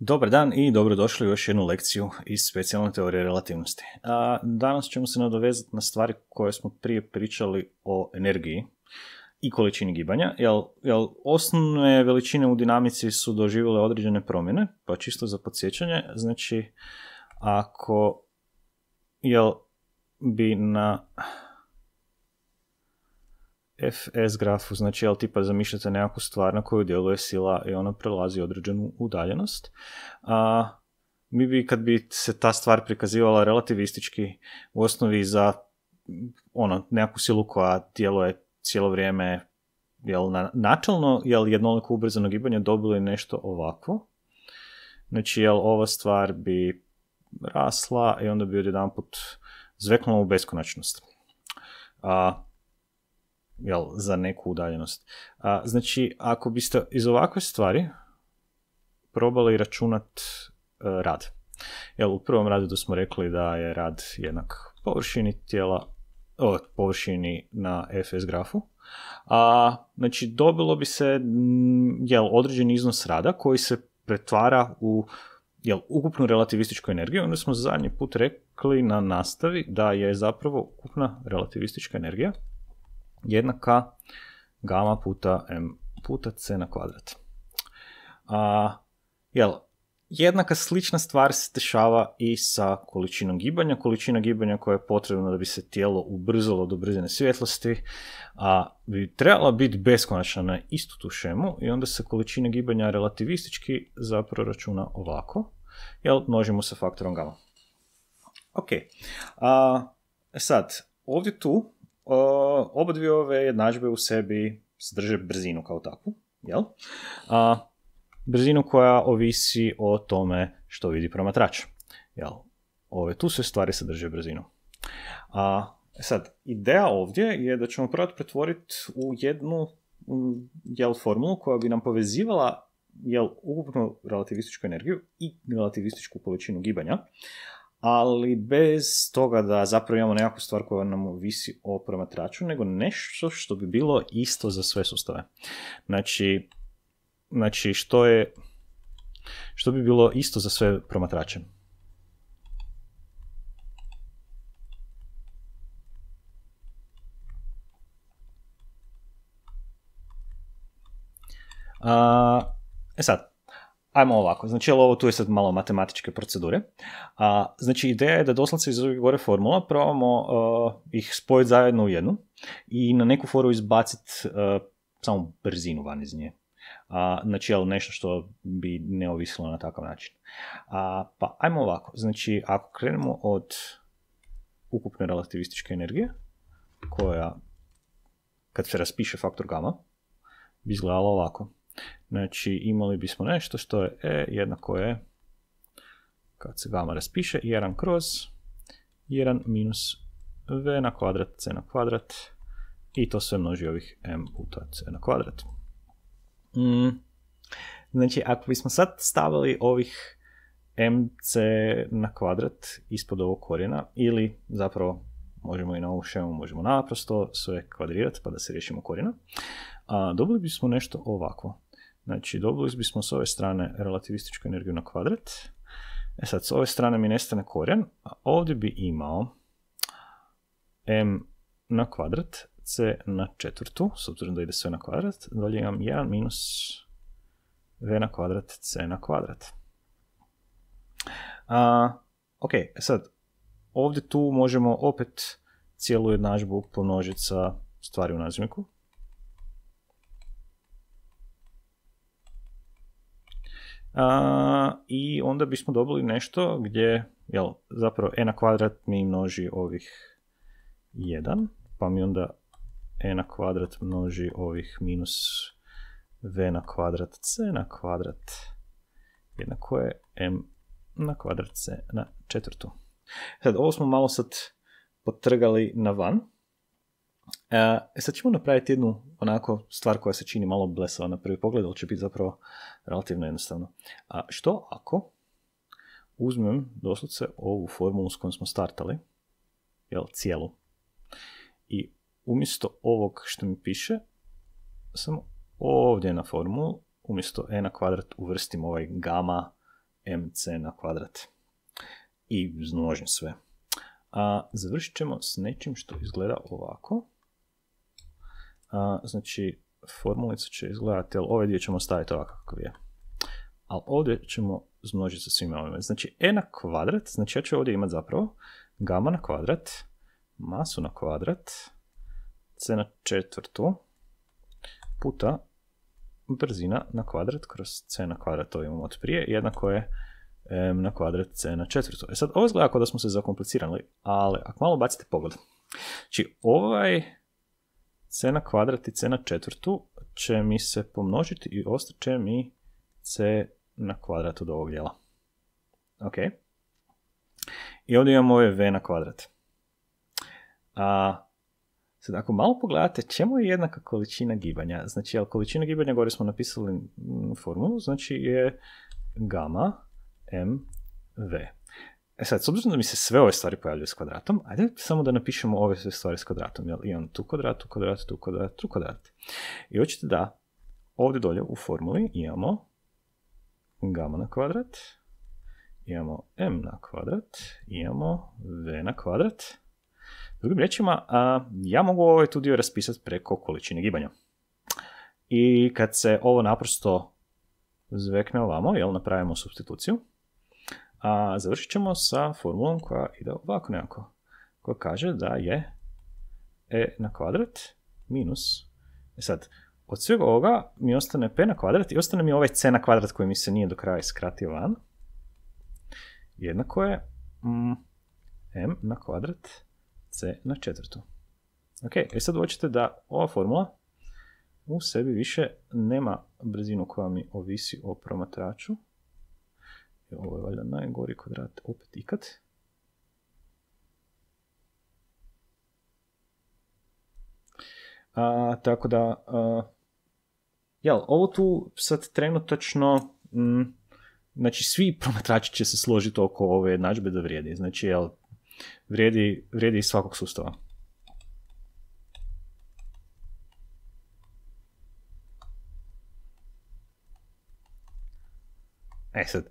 Dobar dan i dobrodošli u još jednu lekciju iz specijalne teorije relativnosti. danas ćemo se nadovezati na stvari koje smo prije pričali o energiji i količini gibanja, jer, jer osnovne veličine u dinamici su doživjele određene promjene, pa čisto za podsjećanje, znači ako jel, bi na FS grafu, znači jel tipa zamišljate nekakvu stvar na koju djeluje sila i ona prelazi određenu udaljenost. A, mi bi kad bi se ta stvar prikazivala relativistički u osnovi za ono, nekakvu silu koja djeluje cijelo vrijeme jel, na, načelno, jel jednoliko ubrzano gibanje dobili nešto ovako. Znači, jel ova stvar bi rasla i onda bi odjedanput zveknula u beskonačnost. A, jel, za neku udaljenost. A, znači, ako biste iz ovakve stvari probali računat e, rad. Jel, u prvom da smo rekli da je rad jednak površini tijela, o, površini na FS grafu, a, znači dobilo bi se mm, jel, određen iznos rada koji se pretvara u jel, ukupnu relativističku energiju. Onda smo zadnji put rekli na nastavi da je zapravo ukupna relativistička energija jednaka gama puta m puta c na kvadrat. A, jel, jednaka slična stvar se dešava i sa količinom gibanja. Količina gibanja koja je potrebna da bi se tijelo ubrzalo do brzine svjetlosti a, bi trebala biti beskonačna na istu tu šemu i onda se količina gibanja relativistički zapravo računa ovako, jel, množimo sa faktorom gama. Ok, a, e sad, ovdje tu obadvije ove jednadžbe u sebi sadrže brzinu kao takvu, jel? A, brzinu koja ovisi o tome što vidi promatrač, jel? Ove, tu sve stvari sadrže brzinu. A, e sad, ideja ovdje je da ćemo prvo pretvoriti u jednu jel, formulu koja bi nam povezivala jel, ukupnu relativističku energiju i relativističku količinu gibanja, ali bez toga da zapravo imamo nekakvu stvar koja nam visi o promatraču, nego nešto što bi bilo isto za sve sustave. Znači, znači što je, što bi bilo isto za sve promatrače. A, e sad, ajmo ovako, znači ovo tu je sad malo matematičke procedure. A, znači ideja je da doslovce iz ovih gore formula probamo uh, ih spojiti zajedno u jednu i na neku foru izbaciti uh, samo brzinu van iz nje. A, znači, nešto što bi ne ovisilo na takav način. A, pa, ajmo ovako. Znači, ako krenemo od ukupne relativističke energije, koja, kad se raspiše faktor gama, bi izgledala ovako. Znači imali bismo nešto što je e jednako je, kad se gama raspiše, 1 kroz 1 minus v na kvadrat c na kvadrat i to sve množi ovih m puta c na kvadrat. Mm. Znači, ako bismo sad stavili ovih mc na kvadrat ispod ovog korijena ili zapravo možemo i na ovu šemu, možemo naprosto sve kvadrirati pa da se riješimo korijena, a, dobili bismo nešto ovako. Znači, dobili bismo s ove strane relativističku energiju na kvadrat. E sad, s ove strane mi nestane korijen, a ovdje bi imao m na kvadrat, c na četvrtu, s obzirom da ide sve na kvadrat, dolje imam 1 minus v na kvadrat, c na kvadrat. ok, e sad, ovdje tu možemo opet cijelu jednadžbu pomnožiti sa stvari u nazivniku. a, i onda bismo dobili nešto gdje, jel, zapravo e na kvadrat mi množi ovih 1, pa mi onda e na kvadrat množi ovih minus v na kvadrat c na kvadrat jednako je m na kvadrat c na četvrtu. Sad, ovo smo malo sad potrgali na van, E, e, sad ćemo napraviti jednu onako stvar koja se čini malo blesava na prvi pogled, ali će biti zapravo relativno jednostavno. A što ako uzmem doslovce ovu formulu s kojom smo startali, jel, cijelu, i umjesto ovog što mi piše, samo ovdje na formulu, umjesto e na kvadrat uvrstim ovaj gama mc na kvadrat. I znožim sve. A završit ćemo s nečim što izgleda ovako. A, znači, formulica će izgledati, ali ove dvije ćemo staviti ovako kako je. Ali ovdje ćemo zmnožiti sa svime ovime. Znači, e na kvadrat, znači ja ću ovdje imati zapravo gama na kvadrat, masu na kvadrat, c na četvrtu, puta brzina na kvadrat kroz c na kvadrat, to imamo od prije, jednako je m na kvadrat c na četvrtu. E sad, ovo izgleda kao da smo se zakomplicirali, ali ako malo bacite pogled. Znači, ovaj c na kvadrat i c na četvrtu će mi se pomnožiti i ostaće mi c na kvadrat od ovog dijela. Ok. I ovdje imamo ove v na kvadrat. A, sad ako malo pogledate, čemu je jednaka količina gibanja? Znači, ali količina gibanja, gore smo napisali mm, formulu, znači je gama mv. E sad, s obzirom da mi se sve ove stvari pojavljaju s kvadratom, ajde samo da napišemo ove sve stvari s kvadratom. Jel, imam tu kvadrat, tu kvadrat, tu kvadrat, tu kvadrat. I hoćete da ovdje dolje u formuli imamo gamma na kvadrat, imamo m na kvadrat, imamo v na kvadrat. Drugim riječima, ja mogu ovaj tu dio raspisati preko količine gibanja. I kad se ovo naprosto zvekne ovamo, jel, napravimo substituciju, a završit ćemo sa formulom koja ide ovako nekako. Koja kaže da je e na kvadrat minus. E sad, od svega ovoga mi ostane p na kvadrat i ostane mi ovaj c na kvadrat koji mi se nije do kraja skratio van. Jednako je mm, m na kvadrat c na četvrtu. Ok, e sad hoćete da ova formula u sebi više nema brzinu koja mi ovisi o promatraču, ovo je valjda najgori kvadrat opet ikad. tako da, jel, ovo tu sad trenutačno, mm, znači svi promatrači će se složiti oko ove jednadžbe da vrijedi. Znači, jel, vrijedi, vrijedi iz svakog sustava. E sad,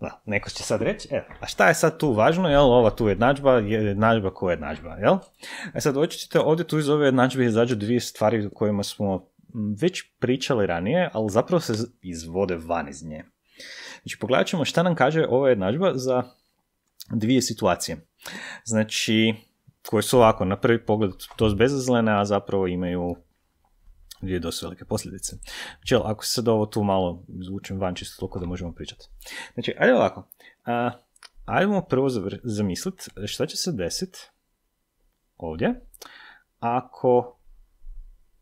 da, neko će sad reći, e, a šta je sad tu važno, jel, ova tu jednadžba je jednadžba koja je jednadžba, jel? E sad, ćete ovdje tu iz ove jednadžbe izađu dvije stvari o kojima smo već pričali ranije, ali zapravo se izvode van iz nje. Znači, pogledat ćemo šta nam kaže ova jednadžba za dvije situacije. Znači, koje su ovako, na prvi pogled, dosta bezazlene, a zapravo imaju Dvije je dosta velike posljedice. Znači, ako se sad ovo tu malo izvučem van čisto toliko da možemo pričati. Znači, ajde ovako. A, ajmo prvo zamisliti šta će se desiti ovdje ako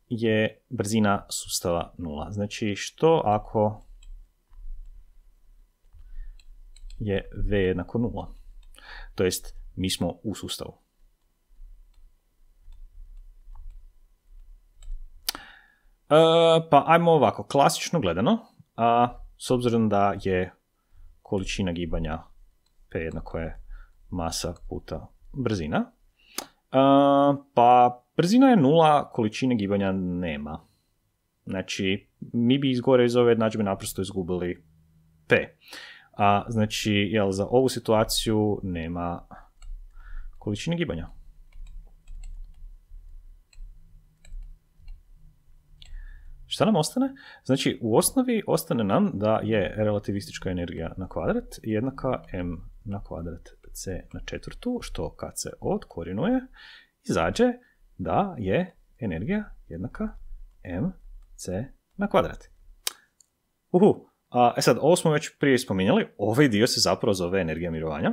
je brzina sustava nula. Znači, što ako je v jednako nula? To jest, mi smo u sustavu. E, pa ajmo ovako, klasično gledano, a s obzirom da je količina gibanja P jednako je masa puta brzina, e, pa brzina je nula, količine gibanja nema. Znači, mi bi izgore iz ove jednadžbe naprosto izgubili P. A, znači, jel, za ovu situaciju nema količine gibanja. Šta nam ostane? Znači, u osnovi ostane nam da je relativistička energija na kvadrat jednaka m na kvadrat c na četvrtu, što kad se odkorinuje, izađe da je energija jednaka mc na kvadrat. Uhu, a, e sad, ovo smo već prije spominjali, ovaj dio se zapravo zove energija mirovanja.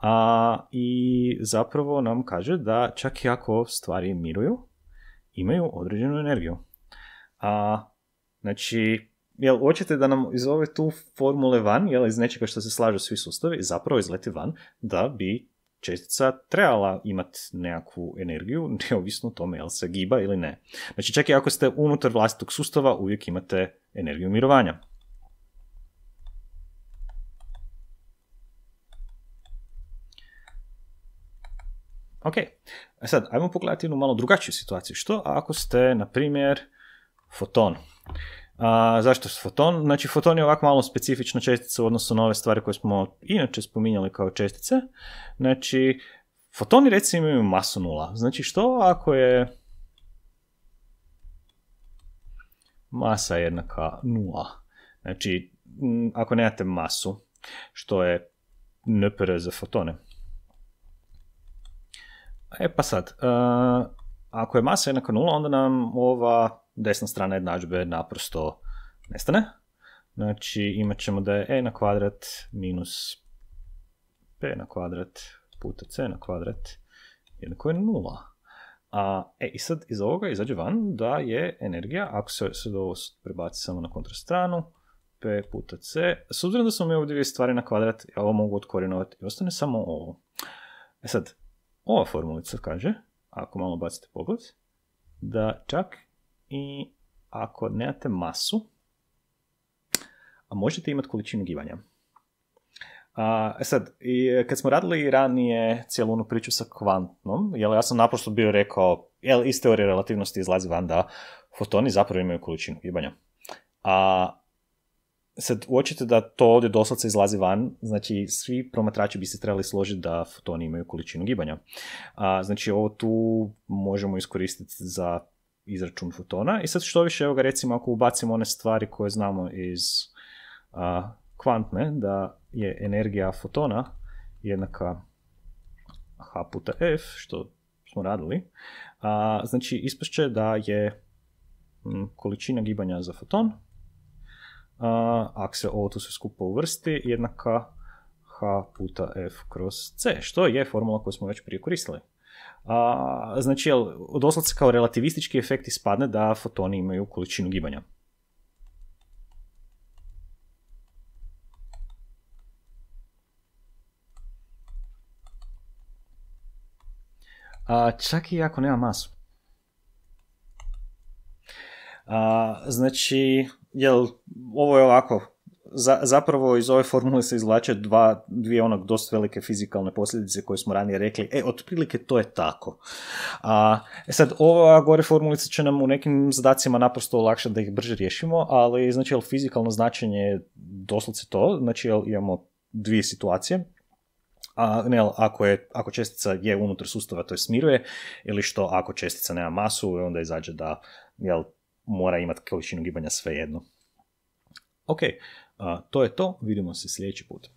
A, I zapravo nam kaže da čak i ako stvari miruju, imaju određenu energiju. A, znači, jel, hoćete da nam iz ove tu formule van, jel, iz nečega što se slažu svi sustavi, zapravo izleti van da bi čestica trebala imati nekakvu energiju, neovisno o tome jel se giba ili ne. Znači čak i ako ste unutar vlastitog sustava, uvijek imate energiju mirovanja. Ok, e sad, ajmo pogledati jednu malo drugačiju situaciju. Što ako ste, na primjer, foton? A, zašto foton? Znači, foton je ovako malo specifična čestica u odnosu na ove stvari koje smo inače spominjali kao čestice. Znači, fotoni recimo imaju masu nula. Znači, što ako je masa jednaka nula? Znači, ako nemate masu, što je npr za fotone. E pa sad, e, ako je masa jednaka nula, onda nam ova desna strana jednadžbe naprosto nestane. Znači imat ćemo da je e na kvadrat minus p na kvadrat puta c na kvadrat jednako je nula. A, e, i sad iz ovoga izađe van da je energija, ako se sad ovo prebaci samo na kontrastranu, p puta c, s obzirom da smo mi ovdje dvije stvari na kvadrat, ja ovo mogu otkorinovati i ostane samo ovo. E sad, ova formulica kaže, ako malo bacite pogled, da čak i ako nemate masu, a možete imati količinu gibanja. E sad, kad smo radili ranije cijelu onu priču sa kvantnom, jel, ja sam naprosto bio rekao, jel, iz teorije relativnosti izlazi van da fotoni zapravo imaju količinu gibanja. A sad uočite da to ovdje doslovce izlazi van, znači svi promatrači bi se trebali složiti da fotoni imaju količinu gibanja. A, znači ovo tu možemo iskoristiti za izračun fotona i sad što više, evo ga recimo ako ubacimo one stvari koje znamo iz kvantne, da je energija fotona jednaka h puta f, što smo radili, a, znači ispašće da je količina gibanja za foton ako se ovo tu sve skupo uvrsti, jednaka h puta f kroz c, što je formula koju smo već prije koristili. A, znači, jel, doslovce kao relativistički efekt ispadne da fotoni imaju količinu gibanja. čak i ako nema masu. znači, jel ovo je ovako, za, zapravo iz ove formule se izvlače dva, dvije onog dosta velike fizikalne posljedice koje smo ranije rekli. E, otprilike to je tako. A, e sad, ova gore formulica će nam u nekim zadacima naprosto olakšati da ih brže riješimo, ali znači, jel, fizikalno značenje je doslovce to, znači jel, imamo dvije situacije, a, ne, ako, je, ako čestica je unutar sustava, to je smiruje, ili što ako čestica nema masu, e, onda izađe da jel, mora imati količinu gibanja svejedno. Ok, to je to, vidimo se sljedeći put.